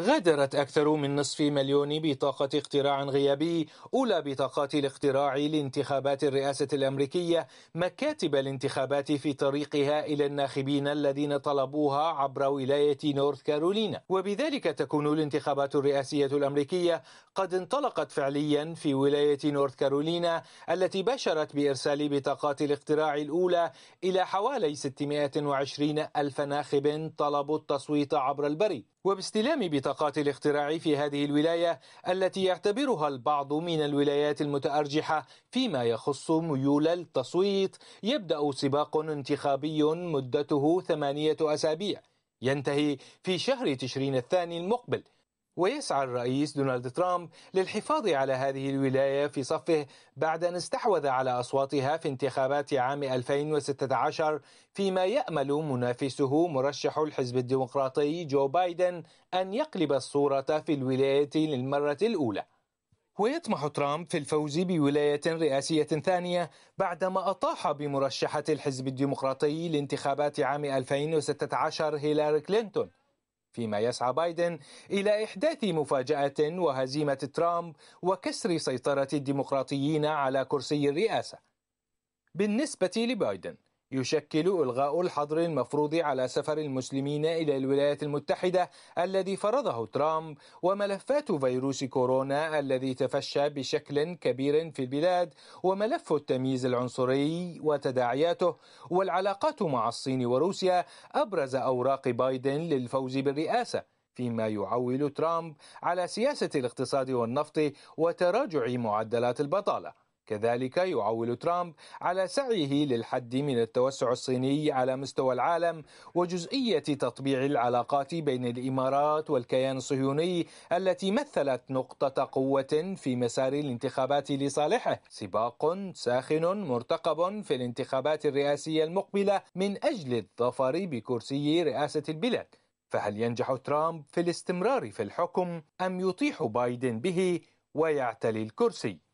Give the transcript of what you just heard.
غادرت أكثر من نصف مليون بطاقة اقتراع غيابي أولى بطاقات الاقتراع لانتخابات الرئاسة الأمريكية مكاتب الانتخابات في طريقها إلى الناخبين الذين طلبوها عبر ولاية نورث كارولينا وبذلك تكون الانتخابات الرئاسية الأمريكية قد انطلقت فعليا في ولاية نورث كارولينا التي بشرت بإرسال بطاقات الاقتراع الأولى إلى حوالي 620 ألف ناخب طلبوا التصويت عبر البريد وباستلام بطاقات الاختراع في هذه الولايه التي يعتبرها البعض من الولايات المتارجحه فيما يخص ميول التصويت يبدا سباق انتخابي مدته ثمانيه اسابيع ينتهي في شهر تشرين الثاني المقبل ويسعى الرئيس دونالد ترامب للحفاظ على هذه الولاية في صفه بعد أن استحوذ على أصواتها في انتخابات عام 2016 فيما يأمل منافسه مرشح الحزب الديمقراطي جو بايدن أن يقلب الصورة في الولاية للمرة الأولى ويطمح ترامب في الفوز بولاية رئاسية ثانية بعدما أطاح بمرشحة الحزب الديمقراطي لانتخابات عام 2016 هيلاري كلينتون فيما يسعى بايدن إلى إحداث مفاجأة وهزيمة ترامب وكسر سيطرة الديمقراطيين على كرسي الرئاسة بالنسبة لبايدن يشكل إلغاء الحظر المفروض على سفر المسلمين إلى الولايات المتحدة الذي فرضه ترامب وملفات فيروس كورونا الذي تفشى بشكل كبير في البلاد وملف التمييز العنصري وتداعياته والعلاقات مع الصين وروسيا أبرز أوراق بايدن للفوز بالرئاسة فيما يعول ترامب على سياسة الاقتصاد والنفط وتراجع معدلات البطالة كذلك يعول ترامب على سعيه للحد من التوسع الصيني على مستوى العالم وجزئيه تطبيع العلاقات بين الامارات والكيان الصهيوني التي مثلت نقطه قوه في مسار الانتخابات لصالحه سباق ساخن مرتقب في الانتخابات الرئاسيه المقبله من اجل الظفر بكرسي رئاسه البلاد فهل ينجح ترامب في الاستمرار في الحكم ام يطيح بايدن به ويعتلي الكرسي